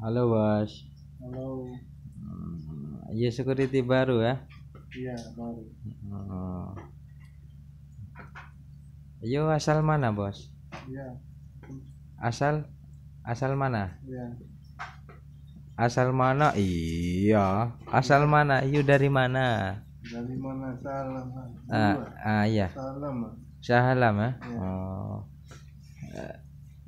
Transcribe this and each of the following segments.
Halo Bos. Halo. Hmm, ya security baru ya? Iya baru. Oh. Yo iya, asal mana Bos? Iya. Asal asal mana? Iya. Asal mana? Iya. Asal iya. mana? Yo iya, dari mana? Dari mana? Salam. Ah, ah iya. Salam. Salam ya. Oh. Eh,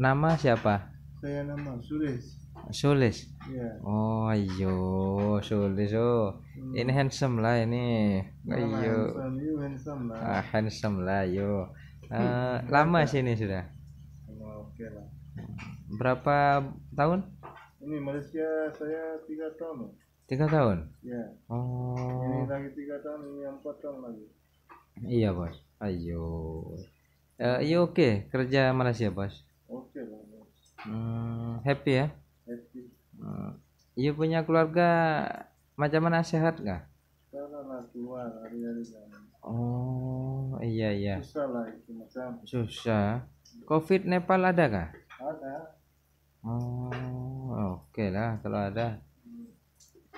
nama siapa? Saya nama Suresh. Sulis. Yeah. Oh, iyo, Sulis oh. Hmm. Ini handsome lah ini. Iya, ayo. Handsome, you iya, handsome lah. Ah, handsome lah, yo. Uh, hmm. eh, lama sih ini sudah. Oh, Oke okay lah. Berapa tahun? Ini Malaysia saya tiga tahun. Tiga tahun? Ya. Oh. Ini lagi tiga tahun, ini empat tahun lagi. Iya bos. Ayo. Uh, iya oke okay. kerja Malaysia bos. Oke okay lah. Bos. Hmm, happy ya? Iya punya keluarga macam mana sehat nggak? Oh iya iya. Susah lah itu macam. Susah. Covid Nepal ada kah? Ada. Oh oke okay lah kalau ada.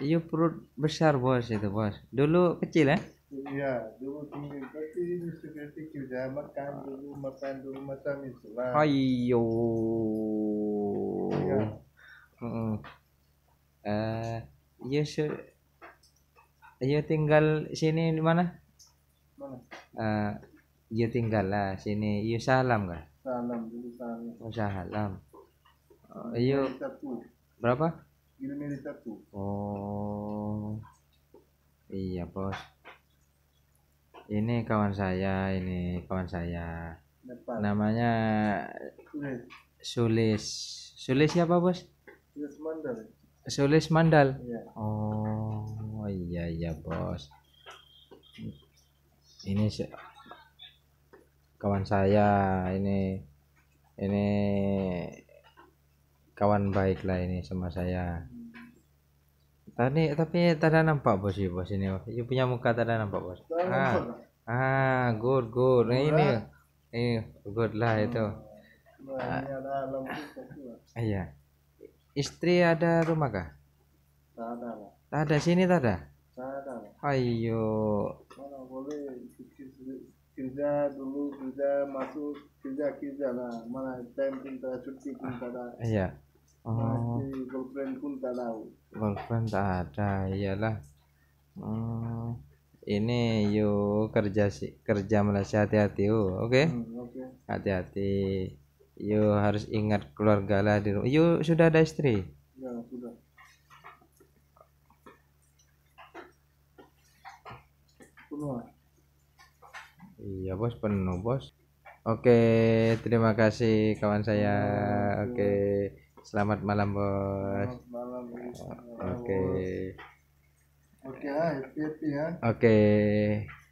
Iya perut besar bos itu bos. Dulu kecil ya? Eh? Iya, dulu tinggi tapi ini sudah kecil makan dulu makan dulu macam itu lah. Ayo. Ya uh, eh, ya se ya tinggal sini di mana mana uh, tinggal lah sini ya salam kah? salam dulu salam oh salam uh, Berapa? berapa Gini satu. Oh, iya bos. Ini kawan saya, ini kawan saya. Depan. Namanya Sulis. Sulis siapa bos? Sulis Mandar. Sulis Mandal. Iya. Oh, iya iya bos. Ini se kawan saya ini ini kawan baik lah ini sama saya. Tadi tapi tadi nampak bos ya bos ini. Iya, punya muka tadi nampak bos. Ah, ah good good. Nah, ini ini good lah itu. iya. Istri ada rumah kah? Tidak ada. Tidak ada sini tidak ada. Tidak ada. Ayo. Mana boleh kerja dulu kerja masuk kerja kerja lah mana time pun tidak cuti pun tidak ada. Iya. Oh. Girlfriend pun tidak tahu. Girlfriend tidak ada, iyalah. Hmm. Ini yuk kerja sih kerja malah hati-hati yuk, oke? Okay? Hmm, okay. Hati-hati. Yo harus ingat keluarga lah di rumah. Yo sudah ada istri? Ya, sudah. Penuh. Ah. Iya bos penuh bos. Oke terima kasih kawan saya. Oke selamat malam bos. Selamat malam. Oke. Oke happy happy ya. Oke.